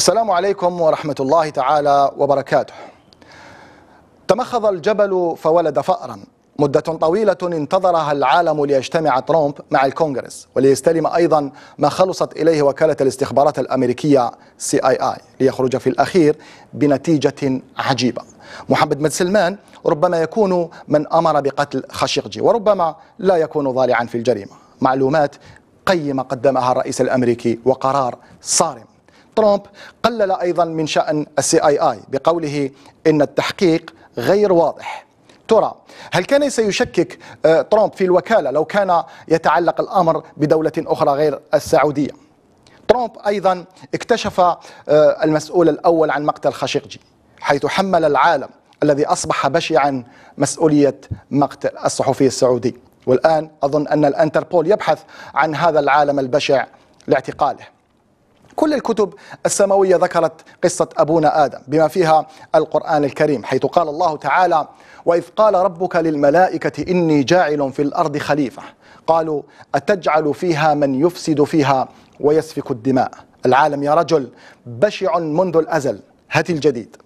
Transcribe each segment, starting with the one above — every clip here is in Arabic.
السلام عليكم ورحمة الله تعالى وبركاته تمخض الجبل فولد فأرا مدة طويلة انتظرها العالم ليجتمع ترامب مع الكونغرس وليستلم أيضا ما خلصت إليه وكالة الاستخبارات الأمريكية سي آي آي ليخرج في الأخير بنتيجة عجيبة محمد بن سلمان ربما يكون من أمر بقتل خاشقجي وربما لا يكون ظالعا في الجريمة معلومات قيمة قدمها الرئيس الأمريكي وقرار صارم ترامب قلل أيضا من شأن السي آي آي بقوله إن التحقيق غير واضح ترى هل كان سيشكك آه، ترامب في الوكالة لو كان يتعلق الأمر بدولة أخرى غير السعودية ترامب أيضا اكتشف آه، المسؤول الأول عن مقتل خاشقجي حيث حمل العالم الذي أصبح بشعا مسؤولية مقتل الصحفي السعودي والآن أظن أن الأنتربول يبحث عن هذا العالم البشع لاعتقاله كل الكتب السماوية ذكرت قصة أبونا آدم بما فيها القرآن الكريم حيث قال الله تعالى وإذ قال ربك للملائكة إني جاعل في الأرض خليفة قالوا أتجعل فيها من يفسد فيها ويسفك الدماء العالم يا رجل بشع منذ الأزل هات الجديد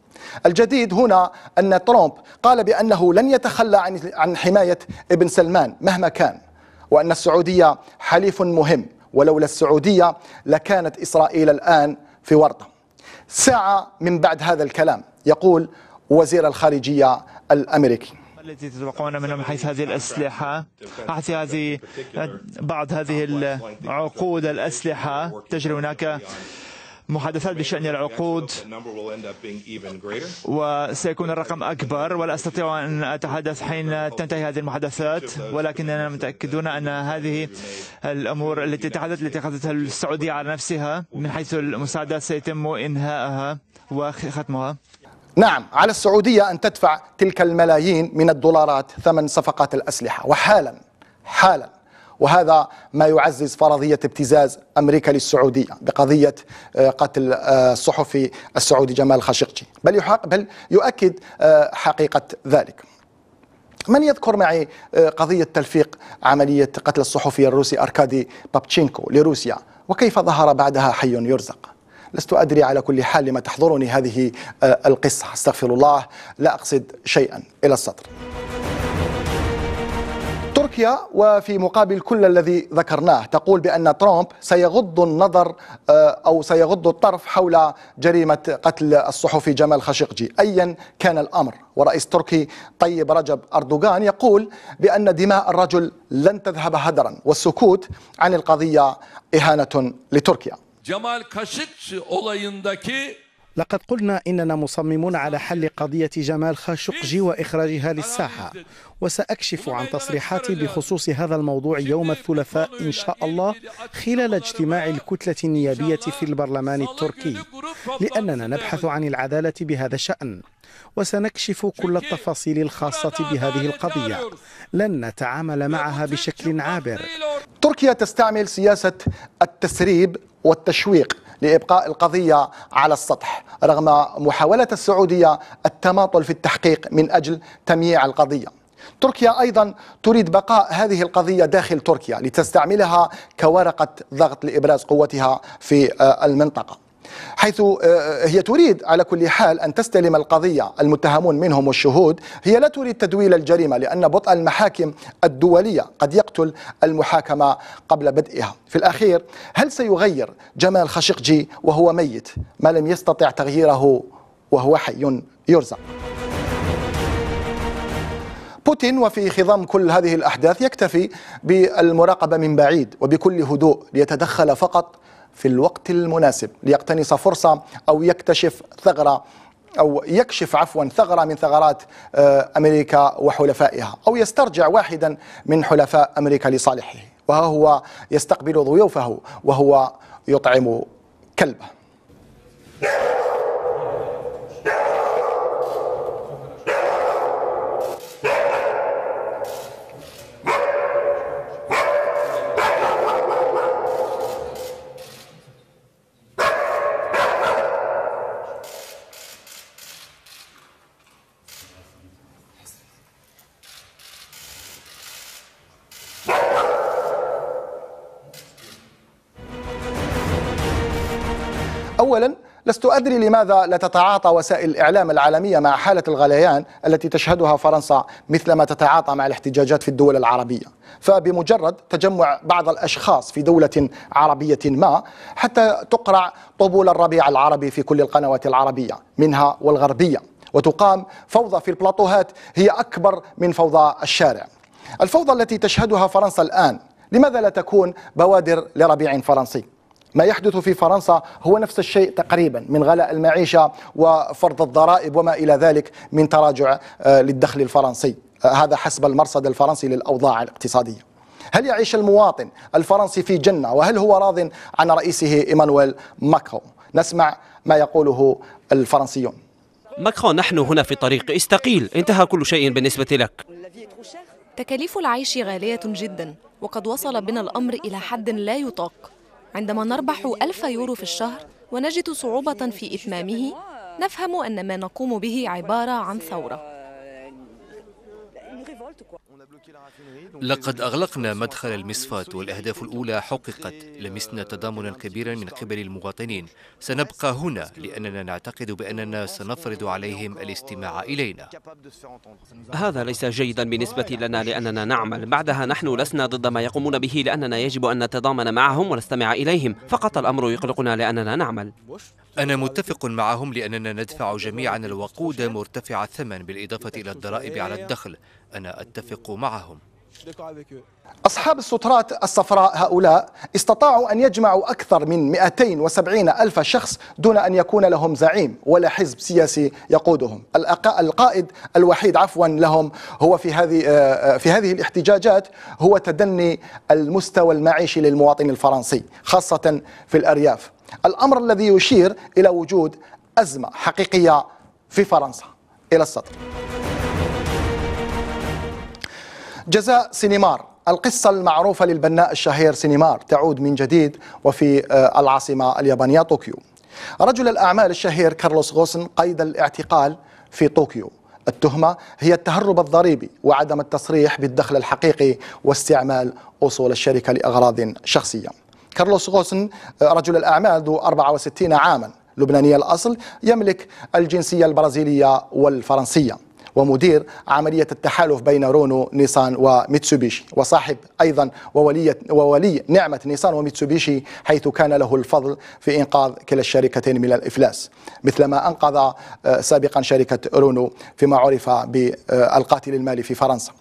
الجديد هنا أن ترامب قال بأنه لن يتخلى عن عن حماية ابن سلمان مهما كان وأن السعودية حليف مهم ولولا السعودية لكانت إسرائيل الآن في ورطة ساعة من بعد هذا الكلام يقول وزير الخارجية الأمريكي التي تتوقعون منها من حيث هذه الأسلحة حيث هذه بعض هذه العقود الأسلحة تجري هناك محادثات بشأن العقود وسيكون الرقم أكبر ولا أستطيع أن أتحدث حين تنتهي هذه المحادثات ولكننا متأكدون أن هذه الأمور التي تحدثت التي أخذتها السعودية على نفسها من حيث المساعدات سيتم إنهائها وختمها نعم على السعودية أن تدفع تلك الملايين من الدولارات ثمن صفقات الأسلحة وحالا حالا وهذا ما يعزز فرضية ابتزاز أمريكا للسعودية بقضية آه، قتل آه، الصحفي السعودي جمال خاشقجي بل, بل يؤكد آه، حقيقة ذلك من يذكر معي قضية تلفيق عملية قتل الصحفي الروسي أركادي بابتشينكو لروسيا وكيف ظهر بعدها حي يرزق لست أدري على كل حال لما تحضرني هذه القصة استغفر الله لا أقصد شيئا إلى السطر تركيا وفي مقابل كل الذي ذكرناه تقول بأن ترامب سيغض النظر آه، أو سيغض الطرف حول جريمة قتل الصحفي جمال خاشقجي أيا كان الأمر ورئيس تركي طيب رجب أردوغان يقول بأن دماء الرجل لن تذهب هدرا والسكوت عن القضية إهانة لتركيا جمال Kaşıkçı لقد قلنا إننا مصممون على حل قضية جمال خاشقجي وإخراجها للساحة وسأكشف عن تصريحاتي بخصوص هذا الموضوع يوم الثلاثاء إن شاء الله خلال اجتماع الكتلة النيابية في البرلمان التركي لأننا نبحث عن العدالة بهذا الشأن وسنكشف كل التفاصيل الخاصة بهذه القضية لن نتعامل معها بشكل عابر تركيا تستعمل سياسة التسريب والتشويق لإبقاء القضية على السطح رغم محاولة السعودية التماطل في التحقيق من أجل تمييع القضية تركيا أيضا تريد بقاء هذه القضية داخل تركيا لتستعملها كورقة ضغط لإبراز قوتها في آه، المنطقة حيث آه، آه، هي تريد على كل حال أن تستلم القضية المتهمون منهم والشهود هي لا تريد تدويل الجريمة لأن بطء المحاكم الدولية قد يقتل المحاكمة قبل بدئها في الأخير هل سيغير جمال خشقجي وهو ميت ما لم يستطع تغييره وهو حي يرزق بوتين وفي خضم كل هذه الأحداث يكتفي بالمراقبة من بعيد وبكل هدوء ليتدخل فقط في الوقت المناسب ليقتنص فرصة أو يكتشف ثغرة أو يكشف عفوا ثغرة من ثغرات آه، أمريكا وحلفائها أو يسترجع واحدا من حلفاء أمريكا لصالحه وها هو يستقبل ضيوفه وهو يطعم كلبه لست أدري لماذا لا تتعاطى وسائل الإعلام العالمية مع حالة الغليان التي تشهدها فرنسا مثلما تتعاطى مع الاحتجاجات في الدول العربية فبمجرد تجمع بعض الأشخاص في دولة عربية ما حتى تقرع طبول الربيع العربي في كل القنوات العربية منها والغربية وتقام فوضى في البلاطوهات هي أكبر من فوضى الشارع الفوضى التي تشهدها فرنسا الآن لماذا لا تكون بوادر لربيع فرنسي ما يحدث في فرنسا هو نفس الشيء تقريبا من غلاء المعيشة وفرض الضرائب وما إلى ذلك من تراجع آه، للدخل الفرنسي آه، هذا حسب المرصد الفرنسي للأوضاع الاقتصادية هل يعيش المواطن الفرنسي في جنة وهل هو راض عن رئيسه إيمانويل ماكرون نسمع ما يقوله الفرنسيون ماكرون نحن هنا في طريق استقيل انتهى كل شيء بالنسبة لك تكاليف العيش غالية جدا وقد وصل بنا الأمر إلى حد لا يطاق عندما نربح ألف يورو في الشهر ونجد صعوبة في إتمامه نفهم أن ما نقوم به عبارة عن ثورة لقد أغلقنا مدخل المصفاة والأهداف الأولى حققت لمسنا تضامنا كبيرا من قبل المواطنين سنبقى هنا لأننا نعتقد بأننا سنفرض عليهم الاستماع إلينا هذا ليس جيدا بالنسبة لنا لأننا نعمل بعدها نحن لسنا ضد ما يقومون به لأننا يجب أن نتضامن معهم ونستمع إليهم فقط الأمر يقلقنا لأننا نعمل أنا متفق معهم لأننا ندفع جميعا الوقود مرتفع الثمن بالإضافة إلى الضرائب على الدخل أنا أتفق معهم أصحاب السترات الصفراء هؤلاء استطاعوا أن يجمعوا أكثر من 270 ألف شخص دون أن يكون لهم زعيم ولا حزب سياسي يقودهم القائد الوحيد عفوا لهم هو في هذه آه، آه، في هذه الاحتجاجات هو تدني المستوى المعيشي للمواطن الفرنسي خاصة في الأرياف الأمر الذي يشير إلى وجود أزمة حقيقية في فرنسا إلى السطر جزاء سينمار القصة المعروفة للبناء الشهير سينمار تعود من جديد وفي آه، العاصمة اليابانية طوكيو رجل الأعمال الشهير كارلوس غوسن قيد الاعتقال في طوكيو التهمة هي التهرب الضريبي وعدم التصريح بالدخل الحقيقي واستعمال أصول الشركة لأغراض شخصية كارلوس غوسن آه، رجل الأعمال ذو 64 عاما لبناني الأصل يملك الجنسية البرازيلية والفرنسية ومدير عملية التحالف بين رونو نيسان وميتسوبيشي وصاحب أيضا وولية وولي نعمة نيسان وميتسوبيشي حيث كان له الفضل في إنقاذ كلا الشركتين من الإفلاس مثلما أنقذ آه، سابقا شركة رونو فيما عرف بالقاتل المالي في فرنسا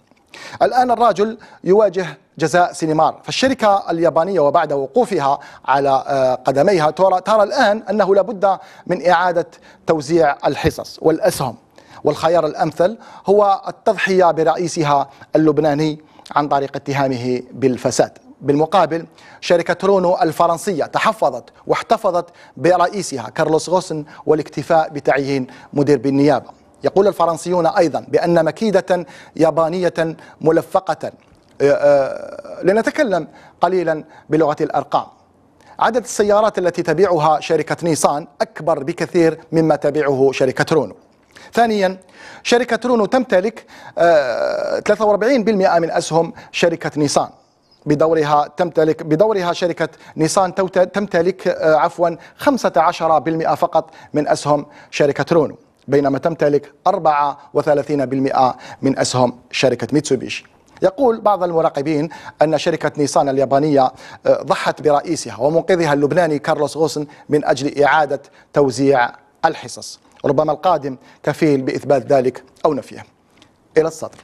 الآن الرجل يواجه جزاء سينمار فالشركة اليابانية وبعد وقوفها على آه، قدميها ترى الآن أنه لابد من إعادة توزيع الحصص والأسهم والخيار الأمثل هو التضحية برئيسها اللبناني عن طريق اتهامه بالفساد بالمقابل شركة رونو الفرنسية تحفظت واحتفظت برئيسها كارلوس غوسن والاكتفاء بتعيين مدير بالنيابة يقول الفرنسيون أيضا بأن مكيدة يابانية ملفقة آه، آه، لنتكلم قليلا بلغة الأرقام عدد السيارات التي تبيعها شركة نيسان أكبر بكثير مما تبيعه شركة رونو ثانيا شركة رونو تمتلك 43% آه، من أسهم شركة نيسان بدورها تمتلك بدورها شركة نيسان تمتلك آه، عفوا 15% فقط من أسهم شركة رونو بينما تمتلك 34% من أسهم شركة ميتسوبيشي يقول بعض المراقبين أن شركة نيسان اليابانية آه، ضحت برئيسها ومنقذها اللبناني كارلوس غوسن من أجل إعادة توزيع الحصص ربما القادم كفيل بإثبات ذلك أو نفيه إلى الصدر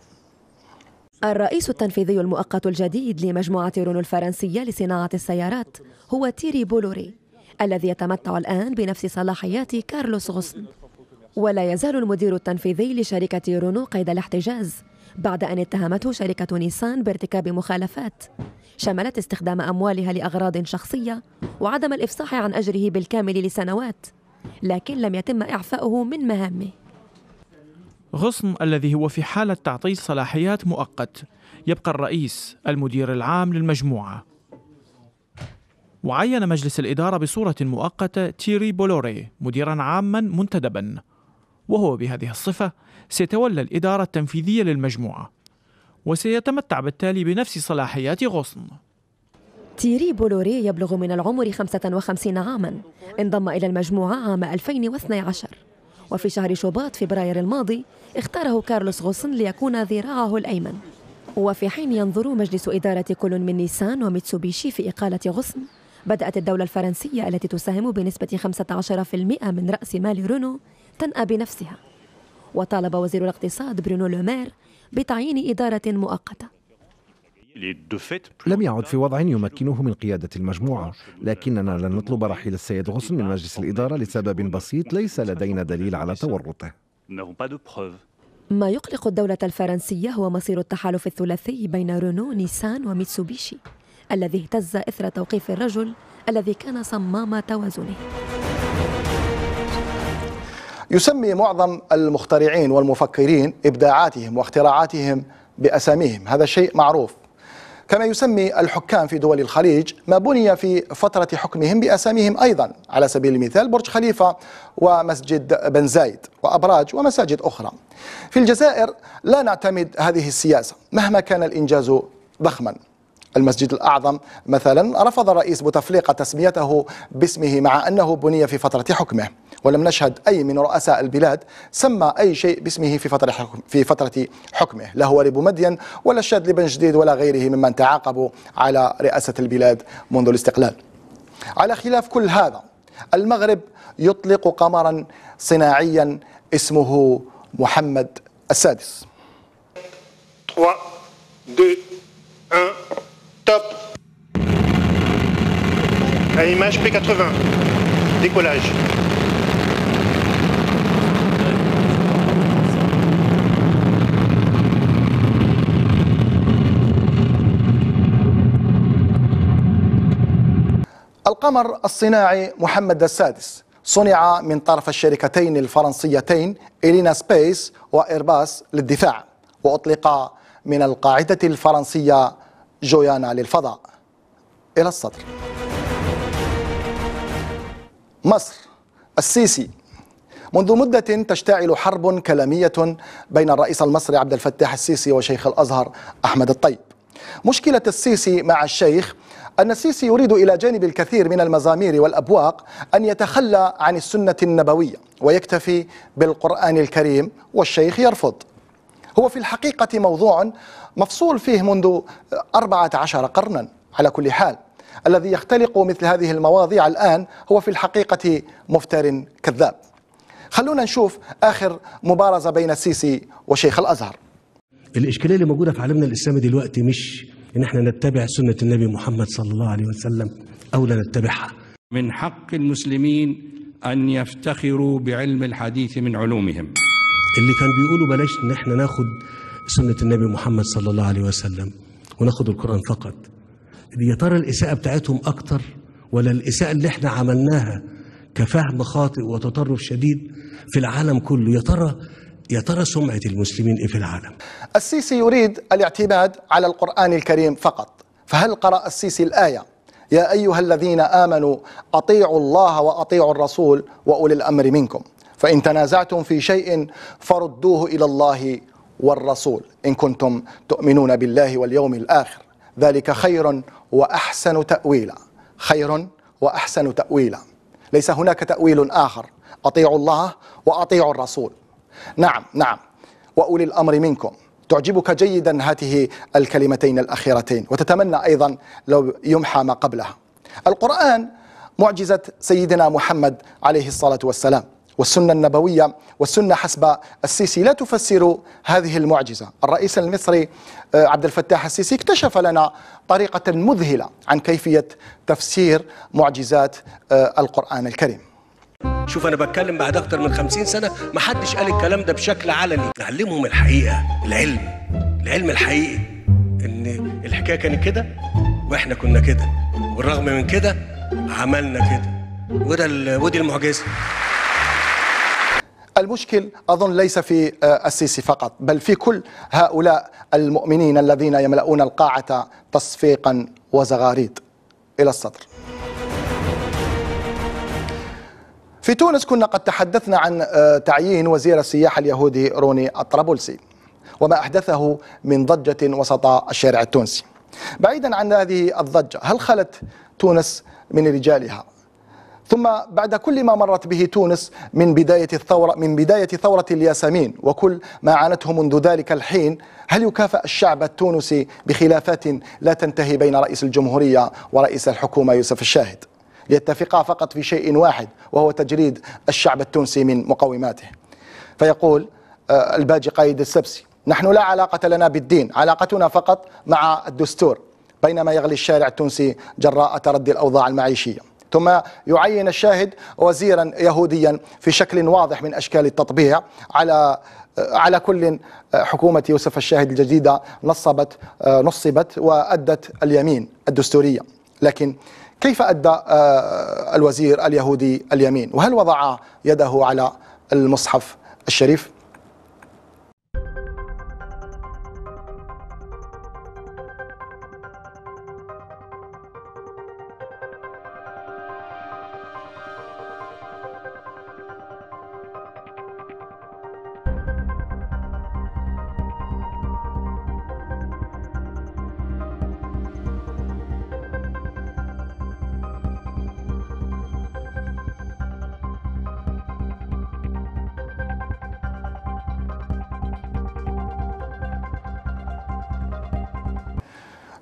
الرئيس التنفيذي المؤقت الجديد لمجموعة رونو الفرنسية لصناعة السيارات هو تيري بولوري الذي يتمتع الآن بنفس صلاحيات كارلوس غصن ولا يزال المدير التنفيذي لشركة رونو قيد الاحتجاز بعد أن اتهمته شركة نيسان بارتكاب مخالفات شملت استخدام أموالها لأغراض شخصية وعدم الإفصاح عن أجره بالكامل لسنوات لكن لم يتم إعفاؤه من مهامه غصن الذي هو في حالة تعطيل صلاحيات مؤقت يبقى الرئيس المدير العام للمجموعة وعين مجلس الإدارة بصورة مؤقتة تيري بولوري مديرا عاما منتدبا وهو بهذه الصفة سيتولى الإدارة التنفيذية للمجموعة وسيتمتع بالتالي بنفس صلاحيات غصن تيري بولوري يبلغ من العمر 55 عاما انضم إلى المجموعة عام 2012 وفي شهر شباط فبراير الماضي اختاره كارلوس غوسن ليكون ذراعه الأيمن وفي حين ينظر مجلس إدارة كل من نيسان وميتسوبيشي في إقالة غصن بدأت الدولة الفرنسية التي تساهم بنسبة 15% من رأس مال رونو تنأى بنفسها وطالب وزير الاقتصاد برونو لومير بتعيين إدارة مؤقتة لم يعد في وضع يمكنه من قيادة المجموعة لكننا لن نطلب رحيل السيد غصن من مجلس الإدارة لسبب بسيط ليس لدينا دليل على تورطه ما يقلق الدولة الفرنسية هو مصير التحالف الثلاثي بين رونو نيسان وميتسوبيشي الذي اهتز إثر توقيف الرجل الذي كان صمام توازنه يسمي معظم المخترعين والمفكرين إبداعاتهم واختراعاتهم بأساميهم هذا شيء معروف كما يسمي الحكام في دول الخليج ما بني في فترة حكمهم بأساميهم أيضا على سبيل المثال برج خليفة ومسجد بن زايد وأبراج ومساجد أخرى في الجزائر لا نعتمد هذه السياسة مهما كان الإنجاز ضخما المسجد الأعظم مثلا رفض الرئيس بوتفليقة تسميته باسمه مع أنه بني في فترة حكمه ولم نشهد أي من رؤساء البلاد سمى أي شيء باسمه في فترة حكم في فترة حكمه لا هو لبومدين ولا الشاذلي بن جديد ولا غيره ممن تعاقبوا على رئاسة البلاد منذ الاستقلال على خلاف كل هذا المغرب يطلق قمرا صناعيا اسمه محمد السادس 3 2 1 à image P80 décollage القمر الصناعي محمد السادس صنع من طرف الشركتين الفرنسيتين إلينا سبيس وإيرباس للدفاع وأطلق من القاعدة الفرنسية جويانا للفضاء إلى السطر مصر السيسي منذ مدة تشتعل حرب كلامية بين الرئيس المصري عبد الفتاح السيسي وشيخ الأزهر أحمد الطيب مشكلة السيسي مع الشيخ أن السيسي يريد إلى جانب الكثير من المزامير والأبواق أن يتخلى عن السنة النبوية ويكتفي بالقرآن الكريم والشيخ يرفض هو في الحقيقة موضوع مفصول فيه منذ أربعة عشر قرنا على كل حال الذي يختلق مثل هذه المواضيع الآن هو في الحقيقة مفتر كذاب خلونا نشوف آخر مبارزة بين السيسي وشيخ الأزهر الإشكالية اللي موجودة في عالمنا الإسلامي دلوقتي مش ان احنا نتبع سنه النبي محمد صلى الله عليه وسلم او لا نتبعها. من حق المسلمين ان يفتخروا بعلم الحديث من علومهم. اللي كان بيقولوا بلاش ان احنا ناخد سنه النبي محمد صلى الله عليه وسلم وناخد القران فقط. يا ترى الاساءه بتاعتهم اكتر ولا الاساءه اللي احنا عملناها كفهم خاطئ وتطرف شديد في العالم كله يا ترى يا ترى سمعة المسلمين إيه في العالم؟ السيسي يريد الاعتماد على القرآن الكريم فقط فهل قرأ السيسي الآية يا أيها الذين آمنوا أطيعوا الله وأطيعوا الرسول وأولي الأمر منكم فإن تنازعتم في شيء فردوه إلى الله والرسول إن كنتم تؤمنون بالله واليوم الآخر ذلك خير وأحسن تأويلا خير وأحسن تأويلا ليس هناك تأويل آخر أطيعوا الله وأطيعوا الرسول نعم نعم وأولي الأمر منكم تعجبك جيدا هاته الكلمتين الأخيرتين وتتمنى أيضا لو يمحى ما قبلها القرآن معجزة سيدنا محمد عليه الصلاة والسلام والسنة النبوية والسنة حسب السيسي لا تفسر هذه المعجزة الرئيس المصري آه، عبد الفتاح السيسي اكتشف لنا طريقة مذهلة عن كيفية تفسير معجزات آه، القرآن الكريم شوف انا بتكلم بعد اكتر من 50 سنه ما حدش قال الكلام ده بشكل علني نعلمهم الحقيقه العلم العلم الحقيقي ان الحكايه كانت كده واحنا كنا كده وبالرغم من كده عملنا كده وده ودي المعجزه المشكل أظن ليس في آه، السيسي فقط بل في كل هؤلاء المؤمنين الذين يملؤون القاعة تصفيقا وزغاريد إلى الصدر في تونس كنا قد تحدثنا عن آه، تعيين وزير السياحة اليهودي روني الطرابلسي وما أحدثه من ضجة وسط الشارع التونسي بعيدا عن هذه الضجة هل خلت تونس من رجالها ثم بعد كل ما مرت به تونس من بداية الثورة من بداية ثورة الياسمين وكل ما عانته منذ ذلك الحين هل يكافأ الشعب التونسي بخلافات لا تنتهي بين رئيس الجمهورية ورئيس الحكومة يوسف الشاهد؟ ليتفقا فقط في شيء واحد وهو تجريد الشعب التونسي من مقوماته فيقول آه، الباجي قايد السبسي نحن لا علاقة لنا بالدين علاقتنا فقط مع الدستور بينما يغلي الشارع التونسي جراء تردي الأوضاع المعيشية ثم يعين الشاهد وزيرا يهوديا في شكل واضح من أشكال التطبيع على آه، على كل آه، حكومة يوسف الشاهد الجديدة نصبت نصبت وأدت اليمين الدستورية لكن كيف أدى آه، الوزير اليهودي اليمين وهل وضع يده على المصحف الشريف؟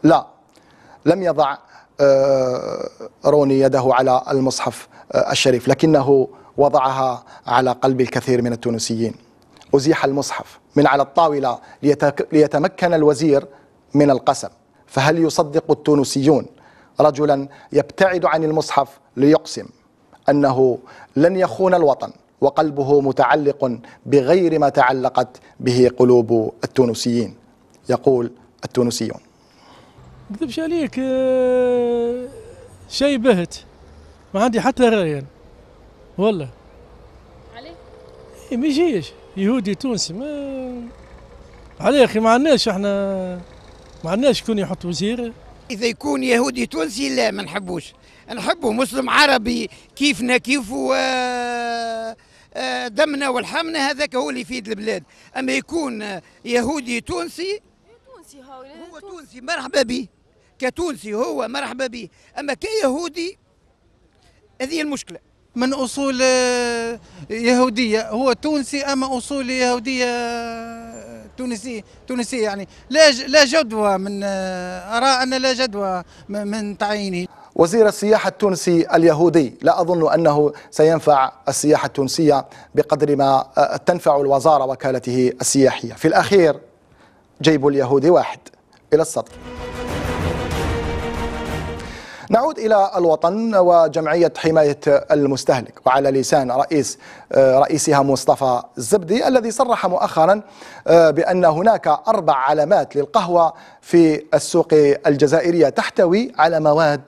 لا لم يضع آه، روني يده على المصحف آه، الشريف لكنه وضعها على قلب الكثير من التونسيين أزيح المصحف من على الطاولة ليتمكن الوزير من القسم فهل يصدق التونسيون رجلا يبتعد عن المصحف ليقسم أنه لن يخون الوطن وقلبه متعلق بغير ما تعلقت به قلوب التونسيين يقول التونسيون نكذبش عليك آه، شيء بهت ما عندي حتى راي والله عليه؟ ما يجيش يهودي تونسي ما عليه اخي ما عندناش احنا ما عندناش شكون يحط وزير اذا يكون يهودي تونسي لا ما نحبوش نحبه مسلم عربي كيفنا كيف و آه، دمنا ولحمنا هذاك هو اللي يفيد البلاد اما يكون يهودي تونسي تونسي هو تونسي مرحبا به كتونسي هو مرحبا به أما كيهودي هذه المشكلة من أصول آه، يهودية هو تونسي أما أصول يهودية تونسي تونسية يعني لا لا جدوى من آه، أرى أن لا جدوى من تعيينه وزير السياحة التونسي اليهودي لا أظن أنه سينفع السياحة التونسية بقدر ما آه، تنفع الوزارة وكالته السياحية في الأخير جيب اليهودي واحد إلى السطر نعود إلى الوطن وجمعية حماية المستهلك وعلى لسان رئيس آه، رئيسها مصطفى الزبدي الذي صرح مؤخرا آه، بأن هناك أربع علامات للقهوة في السوق الجزائرية تحتوي على مواد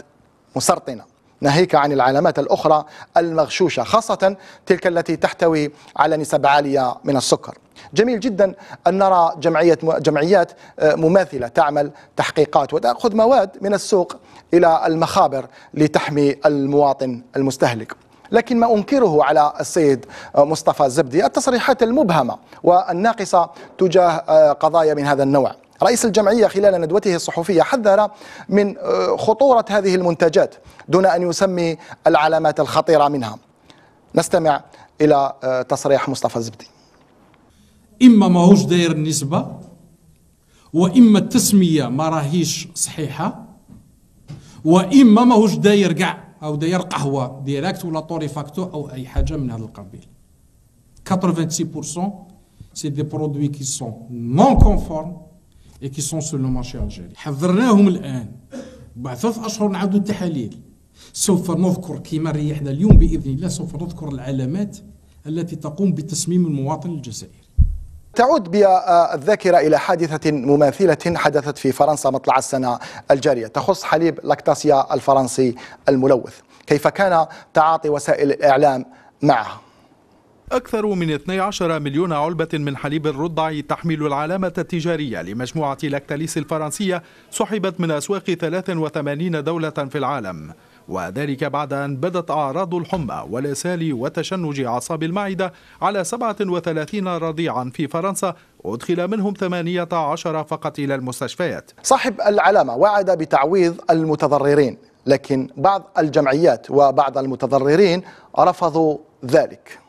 مسرطنة ناهيك عن العلامات الأخرى المغشوشة خاصة تلك التي تحتوي على نسب عالية من السكر جميل جدا أن نرى جمعية جمعيات آه، مماثلة تعمل تحقيقات وتأخذ مواد من السوق إلى المخابر لتحمي المواطن المستهلك لكن ما أنكره على السيد آه، مصطفى الزبدي التصريحات المبهمة والناقصة تجاه آه، قضايا من هذا النوع رئيس الجمعية خلال ندوته الصحفية حذر من آه، خطورة هذه المنتجات دون أن يسمي العلامات الخطيرة منها نستمع إلى آه، تصريح مصطفى الزبدي إما ماهوش داير النسبة وإما التسمية ما راهيش صحيحة وإما ماهوش داير كاع أو داير قهوة ديريكت ولا طوري فاكتو أو أي حاجة من هذا القبيل 86% سي دي برودوي كي سون نون كونفورم كي سون سو لو مارشي الجيري حضرناهم الان بعد ثلاث اشهر نعاودوا التحاليل سوف نذكر كما ريحنا اليوم باذن الله سوف نذكر العلامات التي تقوم بتصميم المواطن الجزائري تعود الذاكرة إلى حادثة مماثلة حدثت في فرنسا مطلع السنة الجارية تخص حليب لاكتاسيا الفرنسي الملوث كيف كان تعاطي وسائل الإعلام معها أكثر من 12 مليون علبة من حليب الرضع تحمل العلامة التجارية لمجموعة لاكتاليس الفرنسية سحبت من أسواق 83 دولة في العالم وذلك بعد أن بدت أعراض الحمى والإسهال وتشنج أعصاب المعدة على 37 رضيعا في فرنسا أدخل منهم 18 فقط إلى المستشفيات صاحب العلامة وعد بتعويض المتضررين لكن بعض الجمعيات وبعض المتضررين رفضوا ذلك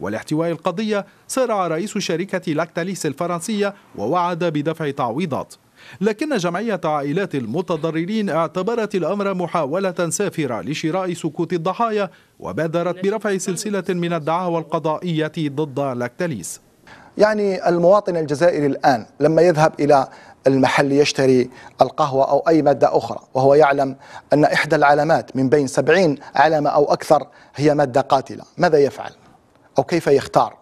ولاحتواء القضية صرع رئيس شركة لاكتاليس الفرنسية ووعد بدفع تعويضات لكن جمعية عائلات المتضررين اعتبرت الأمر محاولة سافرة لشراء سكوت الضحايا وبادرت برفع سلسلة من الدعاوى القضائية ضد لاكتاليس يعني المواطن الجزائري الآن لما يذهب إلى المحل يشتري القهوة أو أي مادة أخرى وهو يعلم أن إحدى العلامات من بين سبعين علامة أو أكثر هي مادة قاتلة ماذا يفعل؟ أو كيف يختار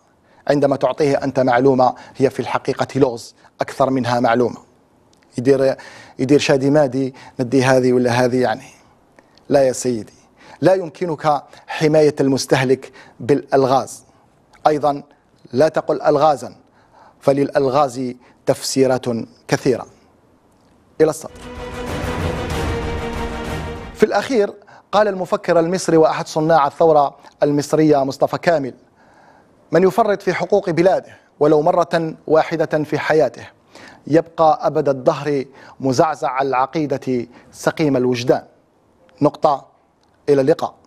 عندما تعطيه أنت معلومة هي في الحقيقة لغز أكثر منها معلومة يدير يدير شادي مادي ندي هذه ولا هذه يعني لا يا سيدي لا يمكنك حماية المستهلك بالألغاز أيضا لا تقل ألغازا فللألغاز تفسيرات كثيرة إلى السطر في الأخير قال المفكر المصري وأحد صناع الثورة المصرية مصطفى كامل من يفرط في حقوق بلاده ولو مرة واحدة في حياته يبقى أبد الدهر مزعزع العقيدة سقيم الوجدان نقطة إلى اللقاء